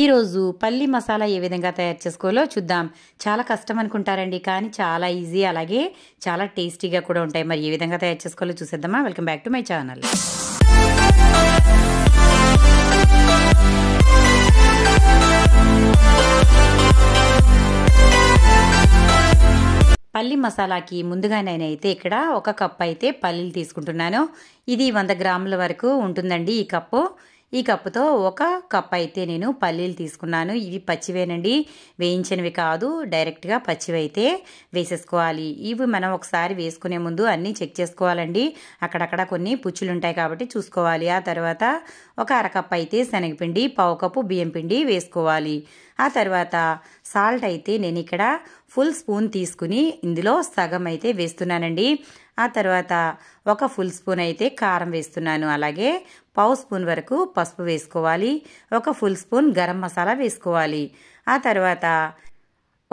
ఈరోజు పల్లి మసాలా ఏ విధంగా తయారు చేసుకోవాలో చూద్దాం చాలా కష్టం అనుకుంటారండి కానీ చాలా ఈజీ అలాగే చాలా టేస్టీగా కూడా ఉంటాయి మరి ఏ విధంగా తయారు చేసుకోవాలో చూసేద్దామా welcome back to my channel పల్లి మసాలాకి ముందుగా నేనైతే ఇక్కడ ఒక కప్ అయితే పల్లీలు తీసుకుంటున్నాను ఇది వంద గ్రాముల వరకు ఉంటుందండి ఈ కప్పు ఈ కప్పుతో ఒక కప్ అయితే నేను పల్లీలు తీసుకున్నాను ఇవి పచ్చివేనండి వేయించినవి కాదు డైరెక్ట్గా పచ్చివి అయితే వేసేసుకోవాలి ఇవి మనం ఒకసారి వేసుకునే ముందు అన్నీ చెక్ చేసుకోవాలండి అక్కడక్కడ కొన్ని పుచ్చులు ఉంటాయి కాబట్టి చూసుకోవాలి ఆ తర్వాత ఒక అరకప్ అయితే శనగపిండి పావు కప్పు బియ్యం పిండి వేసుకోవాలి ఆ తర్వాత సాల్ట్ అయితే నేను ఇక్కడ ఫుల్ స్పూన్ తీసుకుని ఇందులో సగం అయితే వేస్తున్నానండి ఆ తర్వాత ఒక ఫుల్ స్పూన్ అయితే కారం వేస్తున్నాను అలాగే పావు స్పూన్ వరకు పసుపు వేసుకోవాలి ఒక ఫుల్ స్పూన్ గరం మసాలా వేసుకోవాలి ఆ తర్వాత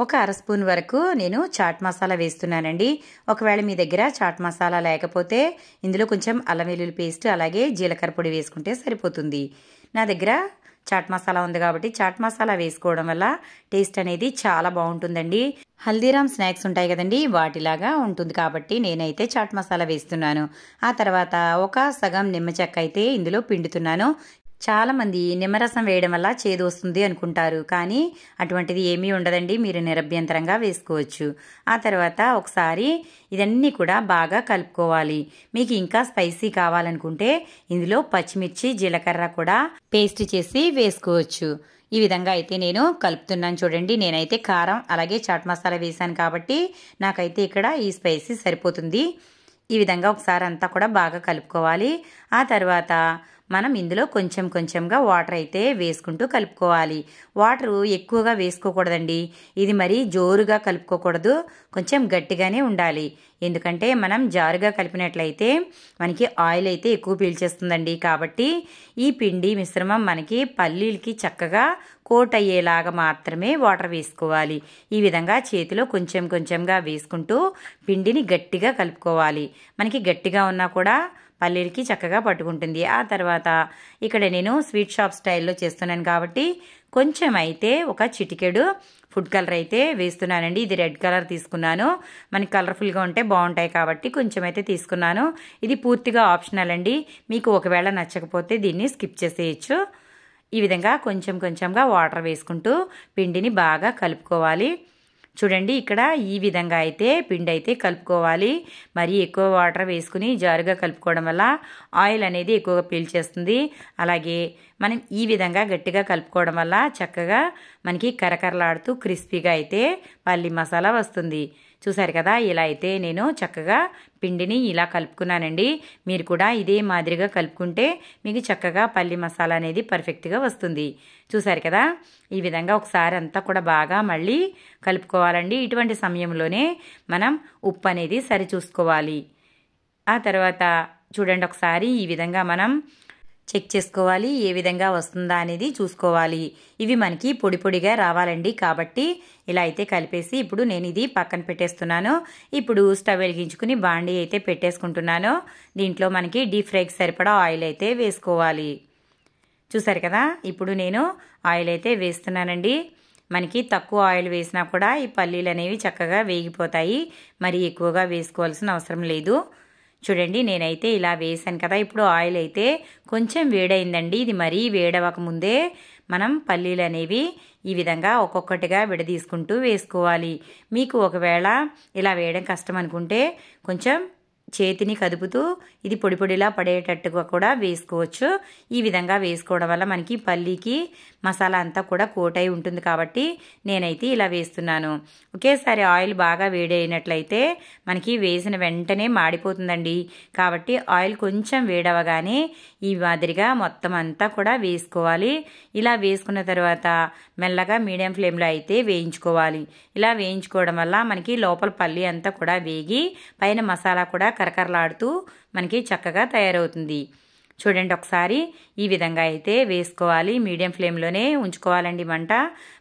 ఒక అర స్పూన్ వరకు నేను చాట్ మసాలా వేస్తున్నానండి ఒకవేళ మీ దగ్గర చాట్ మసాలా లేకపోతే ఇందులో కొంచెం అల్లం వెల్లుల్లి పేస్ట్ అలాగే జీలకర్ర పొడి వేసుకుంటే సరిపోతుంది నా దగ్గర చాట్ మసాలా ఉంది కాబట్టి చాట్ మసాలా వేసుకోవడం వల్ల టేస్ట్ అనేది చాలా బాగుంటుందండి హల్దీరామ్ స్నాక్స్ ఉంటాయి కదండి వాటిలాగా ఉంటుంది కాబట్టి నేనైతే చాట్ మసాలా వేస్తున్నాను ఆ తర్వాత ఒక సగం నిమ్మ చెక్క అయితే ఇందులో పిండుతున్నాను చాలామంది నిమ్మరసం వేయడం వల్ల చేదు వస్తుంది అనుకుంటారు కానీ అటువంటిది ఏమీ ఉండదండి మీరు నిరభ్యంతరంగా వేసుకోవచ్చు ఆ తర్వాత ఒకసారి ఇదన్నీ కూడా బాగా కలుపుకోవాలి మీకు ఇంకా స్పైసీ కావాలనుకుంటే ఇందులో పచ్చిమిర్చి జీలకర్ర కూడా పేస్ట్ చేసి వేసుకోవచ్చు ఈ విధంగా అయితే నేను కలుపుతున్నాను చూడండి నేనైతే కారం అలాగే చాట్ మసాలా వేశాను కాబట్టి నాకైతే ఇక్కడ ఈ స్పైసీ సరిపోతుంది ఈ విధంగా ఒకసారి అంతా కూడా బాగా కలుపుకోవాలి ఆ తర్వాత మనం ఇందులో కొంచెం కొంచెంగా వాటర్ అయితే వేసుకుంటూ కలుపుకోవాలి వాటరు ఎక్కువగా వేసుకోకూడదండి ఇది మరి జోరుగా కలుపుకోకూడదు కొంచెం గట్టిగానే ఉండాలి ఎందుకంటే మనం జారుగా కలిపినట్లయితే మనకి ఆయిల్ అయితే ఎక్కువ పీల్చేస్తుందండి కాబట్టి ఈ పిండి మిశ్రమం మనకి పల్లీలకి చక్కగా కోట్ అయ్యేలాగా మాత్రమే వాటర్ వేసుకోవాలి ఈ విధంగా చేతిలో కొంచెం కొంచెంగా వేసుకుంటూ పిండిని గట్టిగా కలుపుకోవాలి మనకి గట్టిగా ఉన్నా కూడా పల్లీలకి చక్కగా పట్టుకుంటుంది ఆ తర్వాత ఇక్కడ నేను స్వీట్ షాప్ స్టైల్లో చేస్తున్నాను కాబట్టి కొంచెం అయితే ఒక చిటికెడు ఫుడ్ కలర్ అయితే వేస్తున్నానండి ఇది రెడ్ కలర్ తీసుకున్నాను మనకి కలర్ఫుల్గా ఉంటే బాగుంటాయి కాబట్టి కొంచెం అయితే తీసుకున్నాను ఇది పూర్తిగా ఆప్షనల్ అండి మీకు ఒకవేళ నచ్చకపోతే దీన్ని స్కిప్ చేసేయచ్చు ఈ విధంగా కొంచెం కొంచెంగా వాటర్ వేసుకుంటూ పిండిని బాగా కలుపుకోవాలి చూడండి ఇక్కడ ఈ విధంగా అయితే పిండి అయితే కలుపుకోవాలి మరి ఎక్కువ వాటర్ వేసుకుని జారుగా కలుపుకోవడం వల్ల ఆయిల్ అనేది ఎక్కువగా పీల్చేస్తుంది అలాగే మనం ఈ విధంగా గట్టిగా కలుపుకోవడం వల్ల చక్కగా మనకి కరకరలాడుతూ క్రిస్పీగా అయితే పల్లి మసాలా వస్తుంది చూసారు కదా ఇలా అయితే నేను చక్కగా పిండిని ఇలా కలుపుకున్నానండి మీరు కూడా ఇదే మాదిరిగా కలుపుకుంటే మీకు చక్కగా పల్లి మసాలా అనేది పర్ఫెక్ట్గా వస్తుంది చూసారు కదా ఈ విధంగా ఒకసారి అంతా కూడా బాగా మళ్ళీ కలుపుకోవాలండి ఇటువంటి సమయంలోనే మనం ఉప్పు అనేది సరి చూసుకోవాలి ఆ తర్వాత చూడండి ఒకసారి ఈ విధంగా మనం చెక్ చేసుకోవాలి ఏ విధంగా వస్తుందా అనేది చూసుకోవాలి ఇవి మనకి పొడి పొడిగా రావాలండి కాబట్టి ఇలా అయితే కలిపేసి ఇప్పుడు నేను ఇది పక్కన పెట్టేస్తున్నాను ఇప్పుడు స్టవ్ వెలిగించుకుని బాండీ అయితే పెట్టేసుకుంటున్నాను దీంట్లో మనకి డీప్ ఫ్రైకి సరిపడా ఆయిల్ అయితే వేసుకోవాలి చూసారు కదా ఇప్పుడు నేను ఆయిల్ అయితే వేస్తున్నానండి మనకి తక్కువ ఆయిల్ వేసినా కూడా ఈ పల్లీలు అనేవి చక్కగా వేగిపోతాయి మరి ఎక్కువగా వేసుకోవాల్సిన అవసరం లేదు చూడండి నేనైతే ఇలా వేసాను కదా ఇప్పుడు ఆయిల్ అయితే కొంచెం వేడైందండి ఇది మరీ వేడవక ముందే మనం పల్లీలు అనేవి ఈ విధంగా ఒక్కొక్కటిగా విడదీసుకుంటూ వేసుకోవాలి మీకు ఒకవేళ ఇలా వేయడం కష్టం అనుకుంటే కొంచెం చేతిని కదుపుతూ ఇది పొడి పొడిలా పడేటట్టుగా కూడా వేసుకోవచ్చు ఈ విధంగా వేసుకోవడం వల్ల మనకి పల్లీకి మసాలా అంతా కూడా కోట్ అయి ఉంటుంది కాబట్టి నేనైతే ఇలా వేస్తున్నాను ఒకేసారి ఆయిల్ బాగా వేడైనట్లయితే మనకి వేసిన వెంటనే మాడిపోతుందండి కాబట్టి ఆయిల్ కొంచెం వేడవగానే ఈ మాదిరిగా మొత్తం అంతా కూడా వేసుకోవాలి ఇలా వేసుకున్న తర్వాత మెల్లగా మీడియం ఫ్లేమ్లో అయితే వేయించుకోవాలి ఇలా వేయించుకోవడం వల్ల మనకి లోపల పల్లి అంతా కూడా వేగి పైన మసాలా కూడా కరకరలాడుతూ మనకి చక్కగా తయారవుతుంది చూడండి ఒకసారి ఈ విధంగా అయితే వేసుకోవాలి మీడియం ఫ్లేమ్లోనే ఉంచుకోవాలండి మంట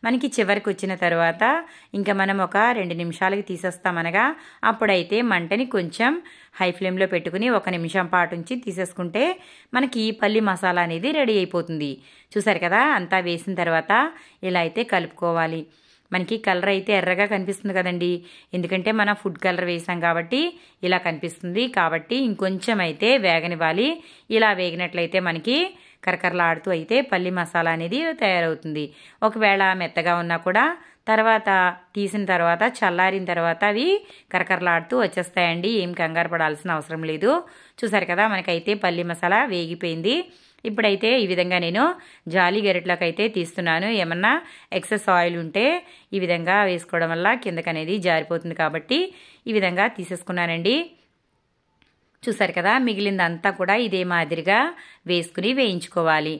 మనకి చివరికి వచ్చిన తర్వాత ఇంకా మనం ఒక రెండు నిమిషాలకి తీసేస్తామనగా అప్పుడైతే మంటని కొంచెం హై ఫ్లేమ్లో పెట్టుకుని ఒక నిమిషం పాటు ఉంచి తీసేసుకుంటే మనకి ఈ పల్లి మసాలా అనేది రెడీ అయిపోతుంది చూసారు కదా అంతా వేసిన తర్వాత ఇలా అయితే కలుపుకోవాలి మనకి కలర్ అయితే ఎర్రగా కనిపిస్తుంది కదండి ఎందుకంటే మనం ఫుడ్ కలర్ వేసాం కాబట్టి ఇలా కనిపిస్తుంది కాబట్టి ఇంకొంచెం అయితే వేగనివ్వాలి ఇలా వేగినట్లయితే మనకి కరకరలాడుతూ అయితే పల్లి మసాలా అనేది తయారవుతుంది ఒకవేళ మెత్తగా ఉన్నా కూడా తర్వాత తీసిన తర్వాత చల్లారిన తర్వాత అవి కరకరలాడుతూ వచ్చేస్తాయండి ఏం కంగారు పడాల్సిన అవసరం లేదు చూసారు కదా మనకైతే పల్లి మసాలా వేగిపోయింది ఇప్పుడైతే ఈ విధంగా నేను జాలీ గెరెట్లకు అయితే తీస్తున్నాను ఏమన్నా ఎక్సెస్ ఆయిల్ ఉంటే ఈ విధంగా వేసుకోవడం వల్ల కిందకనేది జారిపోతుంది కాబట్టి ఈ విధంగా తీసేసుకున్నానండి చూసారు కదా మిగిలిందంతా కూడా ఇదే మాదిరిగా వేసుకుని వేయించుకోవాలి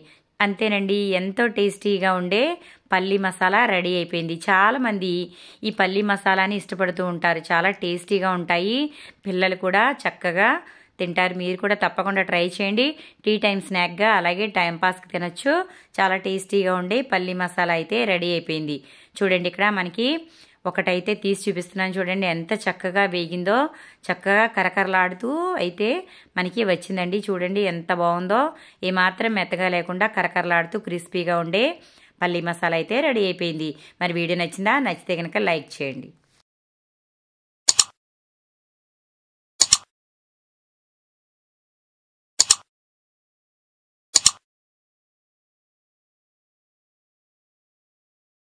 అంతేనండి ఎంతో టేస్టీగా ఉండే పల్లి మసాలా రెడీ అయిపోయింది చాలామంది ఈ పల్లి మసాలాని ఇష్టపడుతూ ఉంటారు చాలా టేస్టీగా ఉంటాయి పిల్లలు కూడా చక్కగా తింటారు మీరు కూడా తప్పకుండా ట్రై చేయండి టీ టైం స్నాక్గా అలాగే టైంపాస్కి తినచ్చు చాలా టేస్టీగా ఉండి పల్లి మసాలా అయితే రెడీ అయిపోయింది చూడండి ఇక్కడ మనకి ఒకటైతే తీసి చూపిస్తున్నాను చూడండి ఎంత చక్కగా వేగిందో చక్కగా కరకరలాడుతూ అయితే మనకి వచ్చిందండి చూడండి ఎంత బాగుందో ఏమాత్రం మెత్తగా లేకుండా కరకరలాడుతూ క్రిస్పీగా ఉండే పల్లీ మసాలా అయితే రెడీ అయిపోయింది మరి వీడియో నచ్చిందా నచ్చితే కనుక లైక్ చేయండి